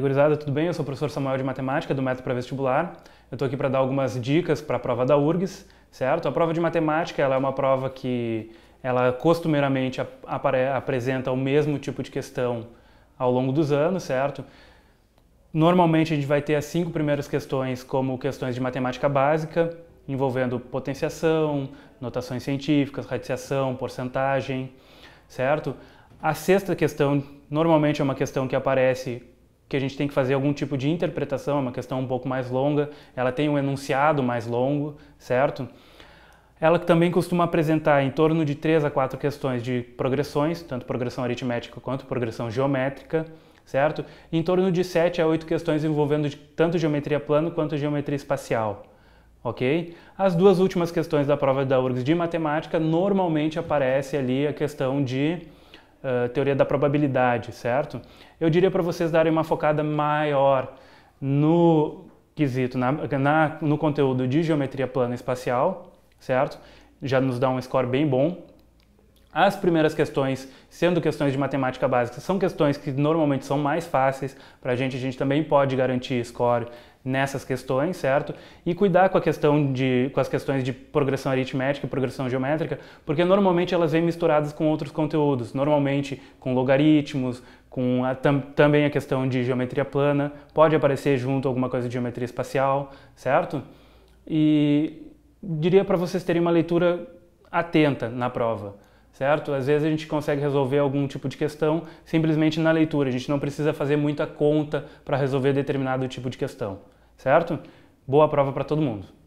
gurizada, tudo bem? Eu sou o professor Samuel de Matemática do Método para Vestibular. Eu estou aqui para dar algumas dicas para a prova da URGS, certo? A prova de matemática ela é uma prova que ela costumeiramente apresenta o mesmo tipo de questão ao longo dos anos, certo? Normalmente a gente vai ter as cinco primeiras questões como questões de matemática básica, envolvendo potenciação, notações científicas, radiciação, porcentagem, certo? A sexta questão normalmente é uma questão que aparece que a gente tem que fazer algum tipo de interpretação, é uma questão um pouco mais longa, ela tem um enunciado mais longo, certo? Ela também costuma apresentar em torno de três a quatro questões de progressões, tanto progressão aritmética quanto progressão geométrica, certo? E em torno de sete a oito questões envolvendo tanto geometria plano quanto geometria espacial, ok? As duas últimas questões da prova da URGS de matemática, normalmente aparece ali a questão de uh, teoria da probabilidade, certo? Eu diria para vocês darem uma focada maior no quesito, na, na, no conteúdo de geometria plana espacial, certo? Já nos dá um score bem bom. As primeiras questões, sendo questões de matemática básica, são questões que normalmente são mais fáceis para a gente. A gente também pode garantir score nessas questões, certo? E cuidar com a questão de com as questões de progressão aritmética e progressão geométrica, porque normalmente elas vêm misturadas com outros conteúdos, normalmente com logaritmos, com a, tam, também a questão de geometria plana, pode aparecer junto alguma coisa de geometria espacial, certo? E diria para vocês terem uma leitura atenta na prova certo? Às vezes a gente consegue resolver algum tipo de questão simplesmente na leitura, a gente não precisa fazer muita conta para resolver determinado tipo de questão, certo? Boa prova para todo mundo.